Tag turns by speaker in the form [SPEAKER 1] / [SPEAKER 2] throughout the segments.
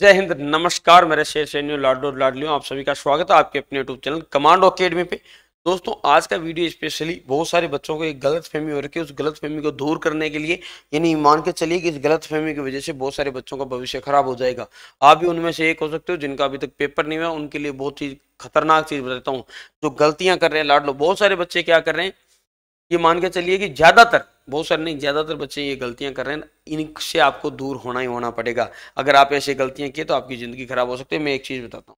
[SPEAKER 1] जय हिंद नमस्कार मेरे शेर सैन्य लाडो लाडलियो आप सभी का स्वागत है आपके अपने यूट्यूब चैनल कमांडो अकेडमी पे दोस्तों आज का वीडियो स्पेशली बहुत सारे बच्चों को एक गलत फहमी हो रखी है उस गलत फहमी को दूर करने के लिए यानी मान के चलिए कि इस गलत फहमी की वजह से बहुत सारे बच्चों का भविष्य खराब हो जाएगा आप भी उनमें से एक हो सकते हो जिनका अभी तक पेपर नहीं हुआ उनके लिए बहुत ही खतरनाक चीज़ बताता हूँ जो गलतियाँ कर रहे हैं लाडलो बहुत सारे बच्चे क्या कर रहे हैं ये मान के चलिए कि ज़्यादातर बहुत सारे नहीं ज़्यादातर बच्चे ये गलतियाँ कर रहे हैं इनसे आपको दूर होना ही होना पड़ेगा अगर आप ऐसी गलतियाँ किए तो आपकी ज़िंदगी खराब हो सकती है मैं एक चीज़ बताता हूँ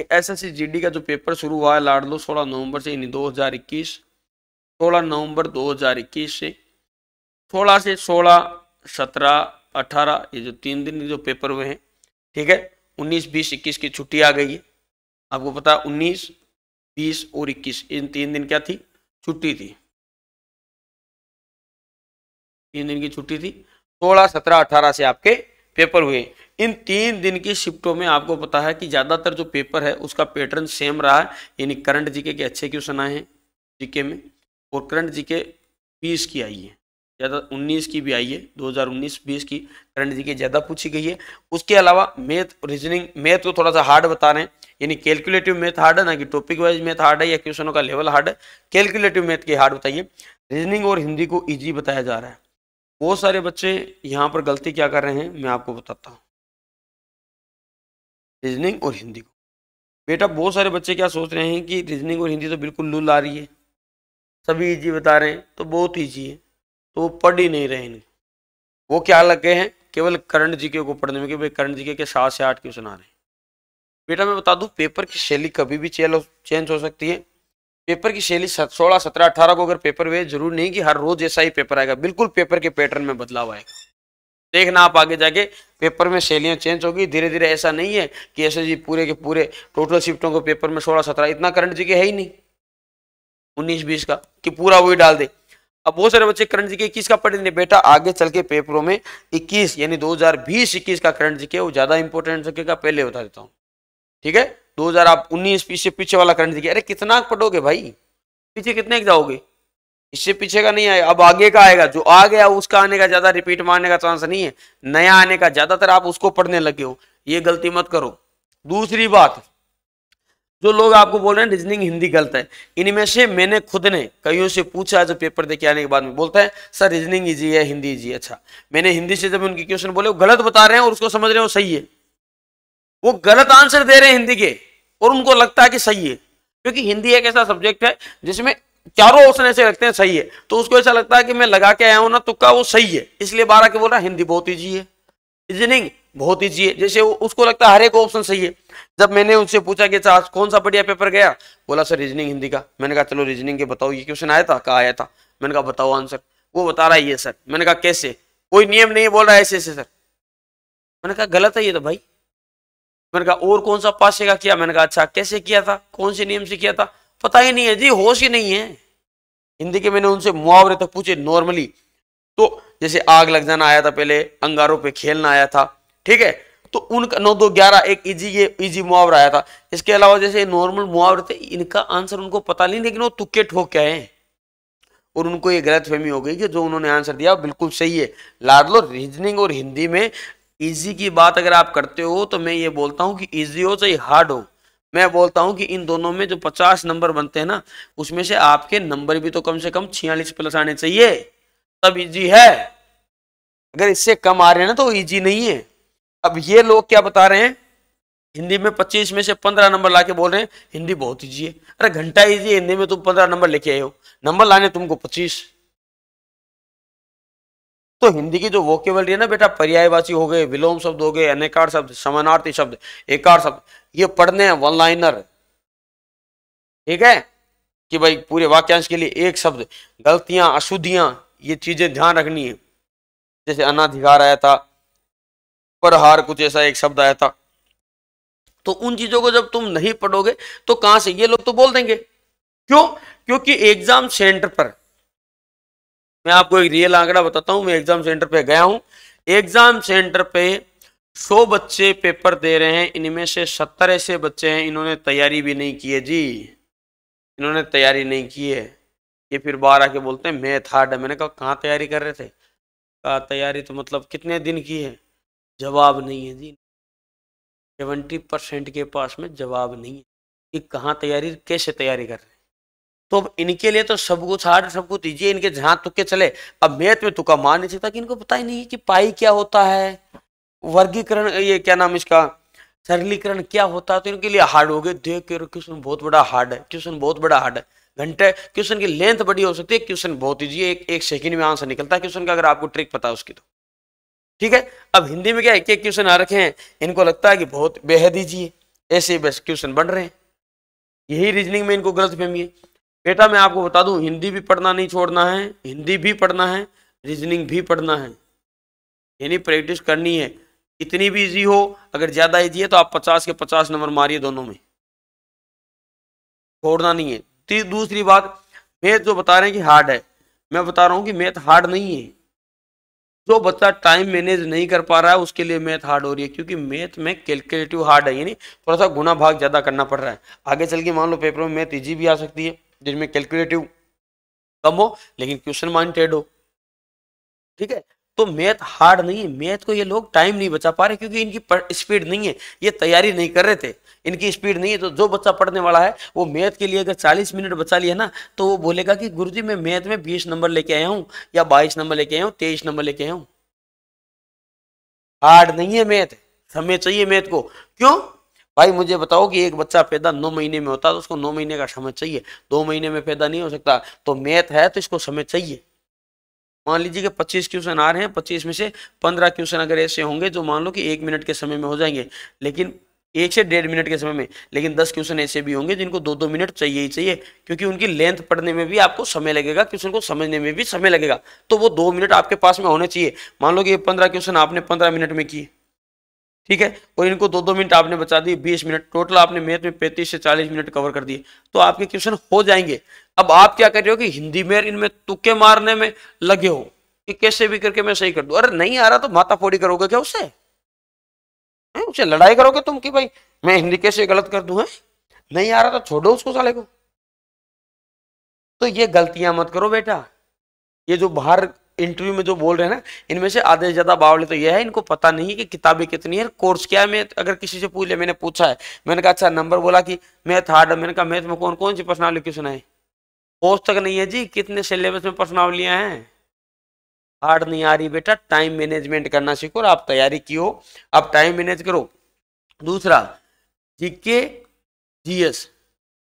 [SPEAKER 1] कि एस एस का जो पेपर शुरू हुआ है लाडलो सोलह नवंबर से यानी 2021 सोलह नवंबर इक्कीस से सोलह से सोलह सत्रह अठारह ये जो तीन दिन जो पेपर हुए हैं ठीक है उन्नीस बीस इक्कीस की छुट्टी आ गई है आपको पता उन्नीस बीस और इक्कीस इन तीन दिन क्या थी छुट्टी थी तीन दिन की छुट्टी थी सोलह सत्रह अठारह से आपके पेपर हुए इन तीन दिन की शिफ्टों में आपको पता है कि ज़्यादातर जो पेपर है उसका पैटर्न सेम रहा है यानी करंट जीके के अच्छे क्वेश्चन आए हैं जीके में और करंट जीके बीस की आई है ज़्यादा उन्नीस की भी आई है दो हज़ार उन्नीस बीस की करंट जीके ज़्यादा पूछी गई है उसके अलावा मैथ रीजनिंग मैथ को तो थोड़ा सा हार्ड बता रहे हैं यानी कैलकुलेटिव मैथ हार्ड है ना कि टॉपिक वाइज मैथ हार्ड है या क्वेश्चनों का लेवल हार्ड है कैलकुलेटिव मैथ के हार्ड बताइए रीजनिंग और हिंदी को ईजी बताया जा रहा है बहुत सारे बच्चे यहाँ पर गलती क्या कर रहे हैं मैं आपको बताता हूँ रीजनिंग और हिंदी को बेटा बहुत सारे बच्चे क्या सोच रहे हैं कि रीजनिंग और हिंदी तो बिल्कुल लुल आ रही है सभी ईजी बता रहे हैं तो बहुत ईजी है तो वो पढ़ ही नहीं रहे इनको वो क्या लग गए हैं केवल करंट जीके को पढ़ने में कि भाई करंट जीके के सात से आठ क्यों सुना रहे हैं बेटा मैं बता दूं पेपर की शैली कभी भी चेंज हो सकती है पेपर की शैली सोलह सत्रह अठारह को अगर पेपर हुए जरूर नहीं कि हर रोज ऐसा ही पेपर आएगा बिल्कुल पेपर के पैटर्न में बदलाव आएगा देखना आप आगे जाके पेपर में शैलियां चेंज होगी धीरे धीरे ऐसा नहीं है कि ऐसे जी पूरे के पूरे टोटल शिफ्टों को पेपर में सोलह सत्रह इतना करंट जी के है ही नहीं उन्नीस बीस का कि पूरा वही डाल दे अब बहुत सारे बच्चे करंट जी के इक्कीस का पढ़ नहीं बेटा आगे चल के पेपरों में इक्कीस यानी दो हजार बीस इक्कीस का करंट जी के वो ज़्यादा इंपॉर्टेंट सकेगा पहले बता देता हूँ ठीक है दो हजार आप उन्नीस पीछे पीछे वाला करंट देखिए अरे कितना पटोगे भाई पीछे कितने जाओगे इससे पीछे का नहीं आएगा अब आगे का आएगा जो आ गया उसका आने का ज्यादा रिपीट मारने का चांस नहीं है नया आने का ज्यादातर आप उसको पढ़ने लगे हो ये गलती मत करो दूसरी बात जो लोग आपको बोल रहे हैं रीजनिंग हिंदी गलत है इनमें से मैंने खुद ने कईयों से पूछा जो पेपर देके आने के बाद में बोलता है सर रीजनिंग इजी है हिंदी इजी है अच्छा मैंने हिंदी से जब उनके क्वेश्चन बोले वो गलत बता रहे हैं और उसको समझ रहे हो सही है वो गलत आंसर दे रहे हैं हिंदी के और उनको लगता है कि सही है क्योंकि हिंदी एक ऐसा सब्जेक्ट है जिसमें चारों ऑप्शन ऐसे लगते हैं सही है तो उसको ऐसा लगता है कि मैं लगा के आया हूं ना तुक्का तो वो सही है इसलिए बारह के बोल रहा हिंदी बहुत ईजी है रीजनिंग बहुत ईजी है जैसे उसको लगता है हर एक ऑप्शन सही है जब मैंने उनसे पूछा कि अच्छा, आज कौन सा बढ़िया पेपर गया बोला सर रीजनिंग हिंदी का मैंने कहा चलो रीजनिंग के बताओ ये क्वेश्चन आया था कहा आया था मैंने कहा बताओ आंसर वो बता रहा है ये सर मैंने कहा कैसे कोई नियम नहीं बोल रहा है ऐसे ऐसे सर मैंने कहा गलत है ये तो भाई मैंने कहा और कौन सा का किया मैंने कहा अच्छा कैसे किया था कौन से नियम से किया था पता ही नहीं है जी होश ही नहीं है हिंदी के मैंने उनसे मुआवरे तक तो पूछे नॉर्मली तो जैसे आग लग जाना आया था पहले अंगारों पे खेलना आया था ठीक है तो उनका नौ दो ग्यारह एक इजी ये इजी मुआवरा आया था इसके अलावा जैसे नॉर्मल मुआवरे थे इनका आंसर उनको पता नहीं लेकिन वो तुक्के ठोक क्या आए और उनको ये गलतफहमी हो गई कि जो उन्होंने आंसर दिया बिल्कुल सही है लाडलो रीजनिंग और हिंदी में ईजी की बात अगर आप करते हो तो मैं ये बोलता हूँ कि ईजी हो चाहे हार्ड हो मैं बोलता हूँ कि इन दोनों में जो पचास नंबर बनते हैं ना उसमें से आपके नंबर भी तो कम से कम छियालीस प्लस आने चाहिए तब ईजी है अगर इससे कम आ रहे हैं ना तो ईजी नहीं है अब ये लोग क्या बता रहे हैं हिंदी में पच्चीस में से पंद्रह नंबर ला के बोल रहे हैं हिंदी बहुत ईजी है अरे घंटा ईजी है हिंदी में तुम पंद्रह नंबर लेके आए हो नंबर लाने तुमको पच्चीस तो हिंदी की जो वोकेबलरी है ना बेटा पर्यायवाची हो गए विलोम शब्द हो गए अनेकार शब्द समानार्थी शब्द एकार शब्द ये पढ़ने हैं वन लाइनर ठीक है कि भाई पूरे वाक्यांश के लिए एक शब्द गलतियां अशुद्धियां ये चीजें ध्यान रखनी है जैसे अनाधिकार आया था प्रहार कुछ ऐसा एक शब्द आया था तो उन चीजों को जब तुम नहीं पढ़ोगे तो कहां से ये लोग तो बोल देंगे क्यों क्योंकि एग्जाम सेंटर पर मैं आपको एक रियल आंकड़ा बताता हूँ मैं एग्जाम सेंटर पे गया हूँ एग्जाम सेंटर पे 100 बच्चे पेपर दे रहे हैं इनमें से 70 ऐसे बच्चे हैं इन्होंने तैयारी भी नहीं की है जी इन्होंने तैयारी नहीं की है ये फिर बाहर आके बोलते हैं मैं था डे मैंने कहा कहाँ तैयारी कर रहे थे कहा तैयारी तो मतलब कितने दिन की है जवाब नहीं है जी सेवेंटी परसेंट के पास में जवाब नहीं है कि कहाँ तैयारी कैसे तैयारी कर रहे हैं तो अब इनके लिए तो सब कुछ हार्ड सब कुछ दीजिए इनके जहाँ के चले अब मैथ में तुक्का मार नहीं सकता कि इनको पता ही नहीं कि पाई क्या होता है वर्गीकरण ये क्या नाम इसका सरलीकरण क्या होता है तो इनके लिए हार्ड हो गए देख के क्वेश्चन बहुत बड़ा हार्ड है क्वेश्चन बहुत बड़ा हार्ड है घंटे क्वेश्चन की लेंथ बड़ी हो सकती है क्वेश्चन बहुत ईजी है एक, एक सेकंड में आंसर निकलता है क्वेश्चन का अगर आपको ट्रिक पता है उसकी तो ठीक है अब हिंदी में क्या एक एक क्वेश्चन आ रखे हैं इनको लगता है कि बहुत बेहद ईजी है ऐसे बस क्वेश्चन बन रहे हैं यही रीजनिंग में इनको गलत फहमी है बेटा मैं आपको बता दूं हिंदी भी पढ़ना नहीं छोड़ना है हिंदी भी पढ़ना है रीजनिंग भी पढ़ना है यानी प्रैक्टिस करनी है इतनी भी इजी हो अगर ज़्यादा इजी है तो आप पचास के पचास नंबर मारिए दोनों में छोड़ना नहीं है दूसरी बात मैथ जो बता रहे हैं कि हार्ड है मैं बता रहा हूँ कि मैथ हार्ड नहीं है जो बच्चा टाइम मैनेज नहीं कर पा रहा है उसके लिए मैथ हार्ड हो रही है क्योंकि मैथ में कैलकुलेटिव हार्ड है यानी थोड़ा सा गुना भाग ज़्यादा करना पड़ रहा है आगे चल के मान लो पेपर में मैथ ईजी भी आ सकती है जिनमें कैलकुलेटिव कम हो लेकिन क्वेश्चन माइंडेड हो ठीक है तो मैथ हार्ड नहीं है मैथ को ये लोग टाइम नहीं बचा पा रहे क्योंकि इनकी स्पीड नहीं है ये तैयारी नहीं कर रहे थे इनकी स्पीड नहीं है तो जो बच्चा पढ़ने वाला है वो मैथ के लिए अगर 40 मिनट बचा लिया ना तो वो बोलेगा कि गुरुजी मैं मैथ में 20 नंबर लेके आया हूँ या 22 नंबर लेके आया हूँ तेईस नंबर लेके आया हूँ हार्ड नहीं है मैथ समय चाहिए मैथ को क्यों भाई मुझे बताओ कि एक बच्चा पैदा नौ महीने में होता है तो उसको नौ महीने का समय चाहिए दो महीने में पैदा नहीं हो सकता तो मैथ है तो इसको समय चाहिए मान लीजिए कि 25 क्वेश्चन आ रहे हैं 25 में से 15 क्वेश्चन अगर ऐसे होंगे जो मान लो कि एक मिनट के समय में हो जाएंगे लेकिन एक से डेढ़ मिनट के समय में लेकिन दस क्वेश्चन ऐसे भी होंगे जिनको दो दो मिनट चाहिए ही चाहिए क्योंकि उनकी लेंथ पढ़ने में भी आपको समय लगेगा क्वेश्चन को समझने में भी समय लगेगा तो वो दो मिनट आपके पास में होने चाहिए मान लो कि ये पंद्रह क्वेश्चन आपने पंद्रह मिनट में किए ठीक है और इनको दो दो मिनट आपने बचा दिए बीस मिनट टोटल आपने मैथ में पैंतीस से चालीस मिनट कवर कर दिए तो आपके क्वेश्चन हो जाएंगे अब आप क्या कर रहे हो कि हिंदी में इनमें तुक्के मारने में लगे हो कि कैसे भी करके मैं सही कर दू अरे नहीं आ रहा तो माता फोड़ी करोगे क्या उससे हाँ, उससे लड़ाई करोगे तुम कि भाई मैं हिंदी कैसे गलत कर दू है नहीं आ रहा तो छोड़ो उसको साले को तो ये गलतियां मत करो बेटा ये जो बाहर इंटरव्यू में जो बोल रहे हैं ना इनमें से आधे से ज़्यादा बावले तो यह है इनको पता नहीं है कि किताबें कितनी है कोर्स क्या है मैं अगर किसी से पूछ लिया मैंने पूछा है मैंने कहा अच्छा नंबर बोला कि मैथ हार्ड मैंने कहा मैथ में कौन कौन सी पर्सनल क्वेश्चन है पोस्ट तक नहीं है जी कितने सिलेबस में पर्सनलियाँ हैं हार्ड नहीं आ रही बेटा टाइम मैनेजमेंट करना सीखो आप तैयारी की हो आप टाइम मैनेज करो दूसरा जीके जीएस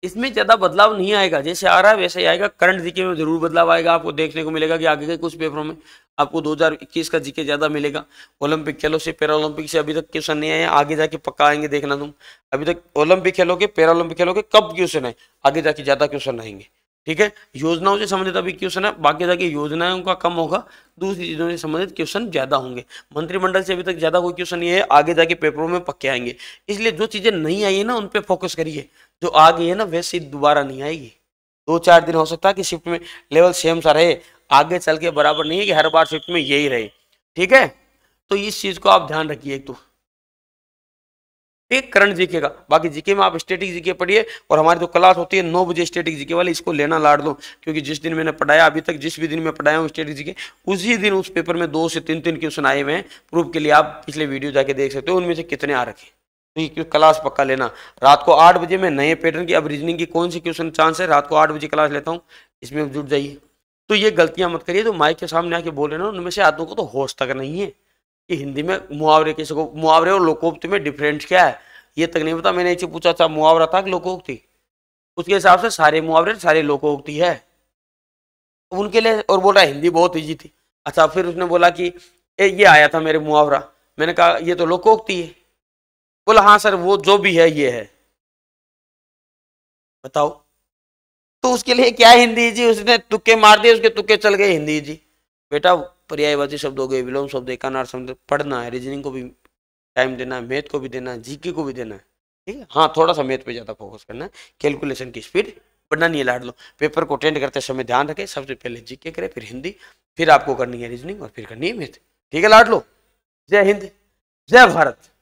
[SPEAKER 1] इसमें ज़्यादा बदलाव नहीं आएगा जैसे आ रहा है वैसे ही आएगा करंट जीके में जरूर बदलाव आएगा आपको देखने को मिलेगा कि आगे के कुछ पेपरों में आपको 2021 का जीके ज़्यादा मिलेगा ओलंपिक खेलों से ओलंपिक से अभी तक क्वेश्चन नहीं आए आगे जाके पक्का आएंगे देखना तुम अभी तक ओलंपिक खेलों के ओलंपिक खेलों के कब क्वेश्चन है आगे जाके ज़्यादा क्वेश्चन आएंगे ठीक है योजनाओं से संबंधित अभी क्वेश्चन है बाकी जाके योजनाओं का कम होगा दूसरी चीजों से संबंधित क्वेश्चन ज्यादा होंगे मंत्रिमंडल से अभी तक ज्यादा कोई क्वेश्चन नहीं है आगे जाके पेपरों में पक्के आएंगे इसलिए जो चीजें नहीं आई है ना उन पर फोकस करिए जो आ गई है ना वैसे दोबारा नहीं आएगी दो चार दिन हो सकता है कि शिफ्ट में लेवल सेम सा रहे आगे चल के बराबर नहीं है कि हर बार शिफ्ट में यही रहे ठीक है तो इस चीज को आप ध्यान रखिए एक तो ठीक करंट जीके का बाकी जीके में आप स्टेटिक जीके पढ़िए और हमारी जो तो क्लास होती है नौ बजे स्टेटिक जीके वाली इसको लेना लाड़ दो क्योंकि जिस दिन मैंने पढ़ाया अभी तक जिस भी दिन मैं पढ़ाया हूँ स्टेटिक जीके उसी दिन उस पेपर में दो से तीन तीन क्वेश्चन आए हुए हैं प्रूफ के लिए आप पिछले वीडियो जाके देख सकते हो उनमें से कितने आ रखे तो क्लास पक्का लेना रात को आठ बजे मैं नए पैटर्न की अब रीजनिंग की कौन सी क्वेश्चन चांस है रात को आठ बजे क्लास लेता हूँ इसमें जुट जाइए तो ये गलतियां मत करिए जो माइक के सामने आके बोल रहे ना उनमें से आदमों को तो होश तक नहीं है कि हिंदी में मुहावरे किसी को मुहावरे और लोकोक्ति में डिफरेंस क्या है ये तक नहीं पता मैंने इसे पूछा था मुहावरा था कि लोकोक्ति उसके हिसाब से सारे मुहावरे सारे लोकोक्ति है उनके लिए और बोल रहा हिंदी बहुत ईजी थी अच्छा फिर उसने बोला कि ए, ये आया था मेरे मुहावरा मैंने कहा ये तो लोकोक्ति है बोला हाँ सर वो जो भी है ये है बताओ तो उसके लिए क्या हिंदी जी उसने तुक्के मार दिए उसके तुक्के चल गए हिंदी जी बेटा पर्यायवाची शब्द हो गए विलोम शब्द एकानार शब्द पढ़ना है रीजनिंग को भी टाइम देना है मैथ को भी देना है जीके को भी देना है ठीक है हाँ थोड़ा सा मैथ पे ज़्यादा फोकस करना है कैलकुलेशन की स्पीड बढ़ानी है लाड लो पेपर को अटेंड करते समय ध्यान रखें सबसे पहले जीके करें फिर हिंदी फिर आपको करनी है रीजनिंग और फिर करनी है मैथ ठीक है लाड लो जय हिंद जय भारत